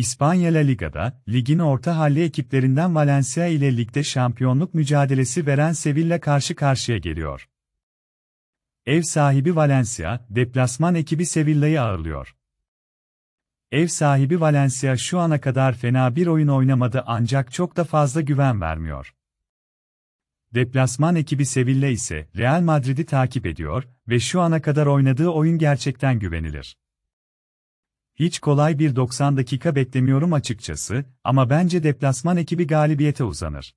İspanya La Liga'da, ligin orta halli ekiplerinden Valencia ile ligde şampiyonluk mücadelesi veren Sevilla karşı karşıya geliyor. Ev sahibi Valencia, deplasman ekibi Sevilla'yı ağırlıyor. Ev sahibi Valencia şu ana kadar fena bir oyun oynamadı ancak çok da fazla güven vermiyor. Deplasman ekibi Sevilla ise Real Madrid'i takip ediyor ve şu ana kadar oynadığı oyun gerçekten güvenilir. Hiç kolay bir 90 dakika beklemiyorum açıkçası ama bence deplasman ekibi galibiyete uzanır.